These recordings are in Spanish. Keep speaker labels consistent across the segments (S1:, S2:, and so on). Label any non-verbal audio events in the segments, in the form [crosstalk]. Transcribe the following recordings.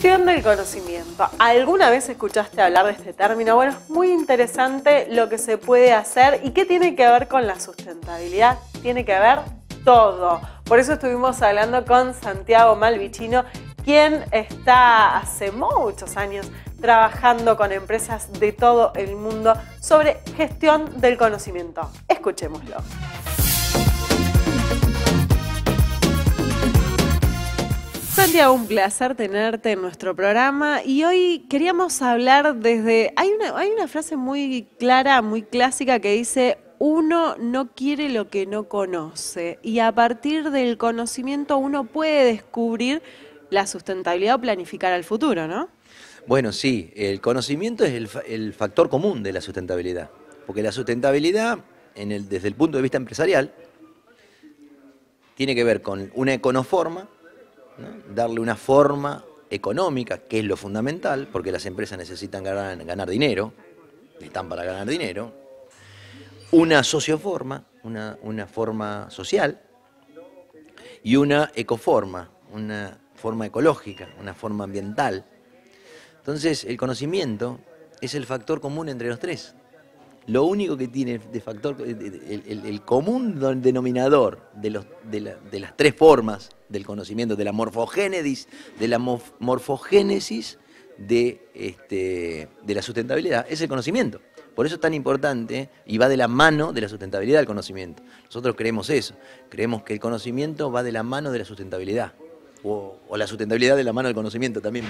S1: Gestión del conocimiento. ¿Alguna vez escuchaste hablar de este término? Bueno, es muy interesante lo que se puede hacer y qué tiene que ver con la sustentabilidad. Tiene que ver todo. Por eso estuvimos hablando con Santiago Malvicino, quien está hace muchos años trabajando con empresas de todo el mundo sobre gestión del conocimiento. Escuchémoslo. Santiago, un placer tenerte en nuestro programa y hoy queríamos hablar desde... Hay una, hay una frase muy clara, muy clásica que dice, uno no quiere lo que no conoce y a partir del conocimiento uno puede descubrir la sustentabilidad o planificar al futuro, ¿no?
S2: Bueno, sí, el conocimiento es el, el factor común de la sustentabilidad, porque la sustentabilidad en el, desde el punto de vista empresarial tiene que ver con una econoforma, darle una forma económica, que es lo fundamental, porque las empresas necesitan ganar, dinero, están para ganar dinero, una socioforma, una forma social, y una ecoforma, una forma ecológica, una forma ambiental. Entonces, el conocimiento es el factor común entre los tres. Lo único que tiene de factor, eh, el, común denominador de, las tres formas del conocimiento, de la morfogénesis, de la de, este, de la sustentabilidad, es el conocimiento. Por eso es tan importante y va de la mano de la sustentabilidad del conocimiento. Nosotros creemos eso, creemos que el conocimiento va de la mano de la sustentabilidad. O, la sustentabilidad de la mano del conocimiento también.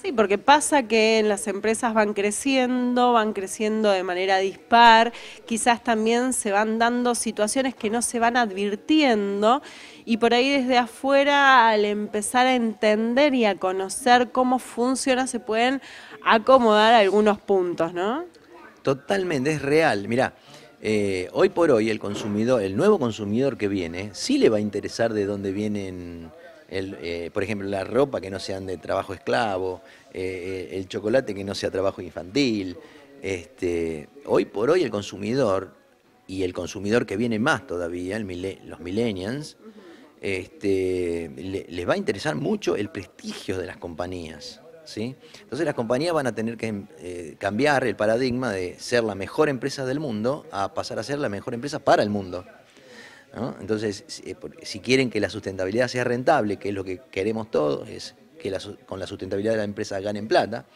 S1: Sí, porque pasa que las empresas van creciendo, van creciendo de manera dispar, quizás también se van dando situaciones que no se van advirtiendo y por ahí desde afuera al empezar a entender y a conocer cómo funciona se pueden acomodar algunos puntos, ¿no?
S2: Totalmente, es real. Mirá, eh, hoy por hoy el consumidor, el nuevo consumidor que viene, sí le va a interesar de dónde vienen eh, por ejemplo, la ropa que no sean de trabajo esclavo, eh, eh, el chocolate que no sea trabajo infantil. Este, hoy por hoy el consumidor, y el consumidor que viene más todavía, el, los millennials, este, les va a interesar mucho el prestigio de las compañías. Entonces las compañías van a tener que cambiar el paradigma de ser la mejor empresa del mundo a pasar a ser la mejor empresa para el mundo. Entonces, eh, si quieren que la sustentabilidad sea rentable, que es lo que queremos todos, es que con la sustentabilidad de la empresa ganen plata,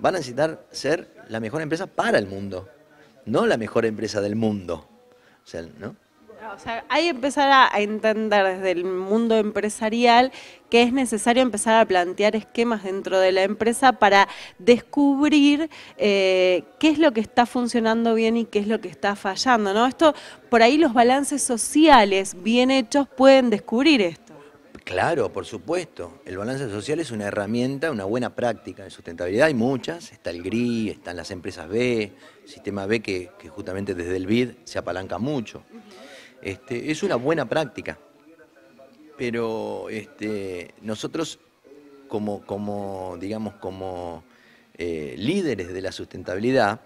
S2: van a necesitar ser la mejor empresa para el mundo, no la mejor empresa del mundo. sea, ¿no?
S1: O sea, hay que empezar a, entender desde el mundo empresarial que es necesario empezar a plantear esquemas dentro de la empresa para descubrir eh, qué es lo que está funcionando bien y qué es lo que está fallando, ¿no? Esto, por ahí los balances sociales bien hechos pueden descubrir esto.
S2: Claro, por supuesto. El balance social es una herramienta, una buena práctica de sustentabilidad. Hay muchas. Está el GRI, están las empresas B, sistema B que, justamente desde el BID se apalanca mucho. Este, es una buena práctica, pero este, nosotros como, digamos, como eh, líderes de la sustentabilidad,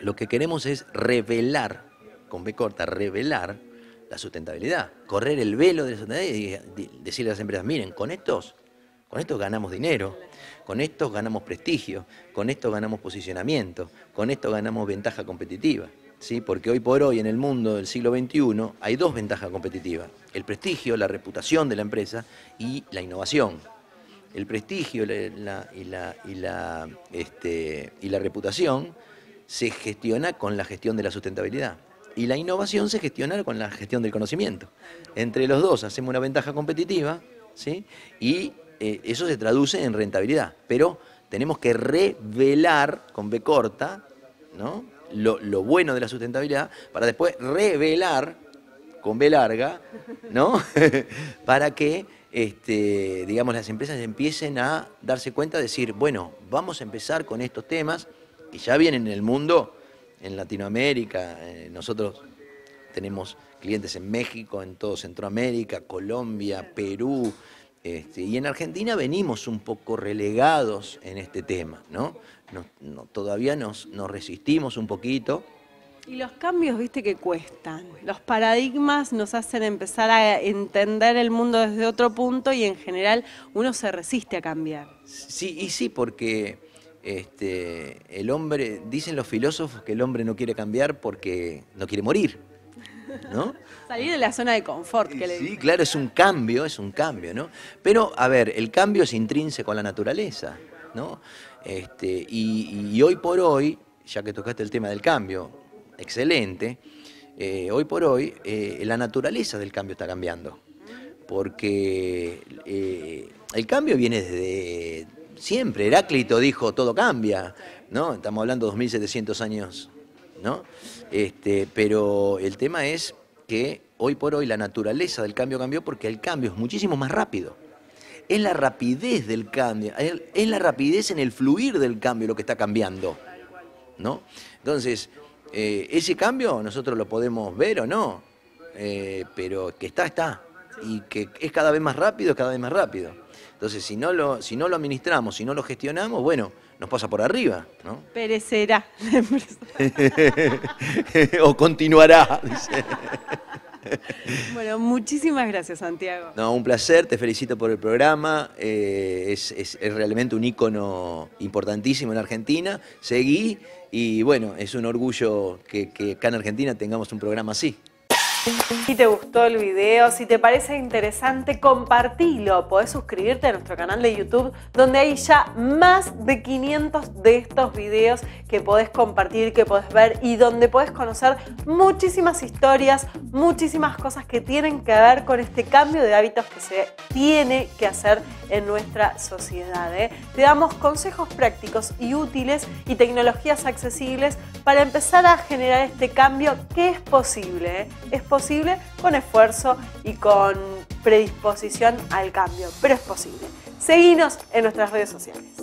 S2: lo que queremos es revelar, con B corta, revelar la sustentabilidad, correr el velo de la sustentabilidad y decirle a las empresas, miren, con estos, con estos ganamos dinero, con estos ganamos prestigio, con esto ganamos posicionamiento, con esto ganamos ventaja competitiva porque hoy por hoy en el mundo del siglo XXI hay dos ventajas competitivas, el prestigio, la reputación de la empresa y la innovación. El prestigio este, y, la, reputación se gestiona con la gestión de la sustentabilidad y la innovación se gestiona con la gestión del conocimiento. Entre los dos hacemos una ventaja competitiva ¿sí? y eh, eso se traduce en rentabilidad, pero tenemos que revelar con B corta ¿no? lo, bueno de la sustentabilidad para después revelar con B larga, ¿no? [laughs] para que, este, digamos, las empresas empiecen a darse cuenta, decir, bueno, vamos a empezar con estos temas que ya vienen en el mundo, en Latinoamérica, eh, nosotros tenemos clientes en México, en todo Centroamérica, Colombia, Perú, este, y en Argentina venimos un poco relegados en este tema, ¿no? todavía nos, resistimos un poquito.
S1: Y los cambios, viste, que cuestan. Los paradigmas nos hacen empezar a entender el mundo desde otro punto y en general uno se resiste a cambiar.
S2: Sí, y sí, porque este, el hombre, dicen los filósofos que el hombre no quiere cambiar porque no quiere morir.
S1: [laughs] Salir de la zona de confort. Que sí,
S2: claro, es un cambio, es un cambio, ¿no? Pero, a ver, el cambio es intrínseco a la naturaleza, ¿no? Este, y, hoy por hoy, ya que tocaste el tema del cambio, excelente, eh, hoy por hoy eh, la naturaleza del cambio está cambiando, porque eh, el cambio viene desde siempre. Heráclito dijo, todo cambia, ¿no? Estamos hablando de 2.700 años ¿no? Este, pero el tema es que hoy por hoy la naturaleza del cambio cambió porque el cambio es muchísimo más rápido. Es la rapidez del cambio, es la rapidez en el fluir del cambio lo que está cambiando, ¿no? Entonces, eh, ese cambio nosotros lo podemos ver o no, eh, pero que está, está. Y que es cada vez más rápido, es cada vez más rápido. Entonces, si no lo, si no lo administramos, si no lo gestionamos, bueno, nos pasa por arriba, ¿no?
S1: Perecerá
S2: [laughs] o continuará,
S1: Bueno, muchísimas gracias, Santiago.
S2: No, un placer, te felicito por el programa. Eh, es, realmente un ícono importantísimo en Argentina. Seguí y bueno, es un orgullo que, que acá en Argentina tengamos un programa así.
S1: Si te gustó el video, si te parece interesante, compartilo. Podés suscribirte a nuestro canal de YouTube, donde hay ya más de 500 de estos videos que podés compartir, que podés ver y donde podés conocer muchísimas historias, muchísimas cosas que tienen que ver con este cambio de hábitos que se tiene que hacer en nuestra sociedad. ¿eh? Te damos consejos prácticos y útiles y tecnologías accesibles para empezar a generar este cambio que es posible. ¿eh? Es posible con esfuerzo y con predisposición al cambio, pero es posible. Seguinos en nuestras redes sociales.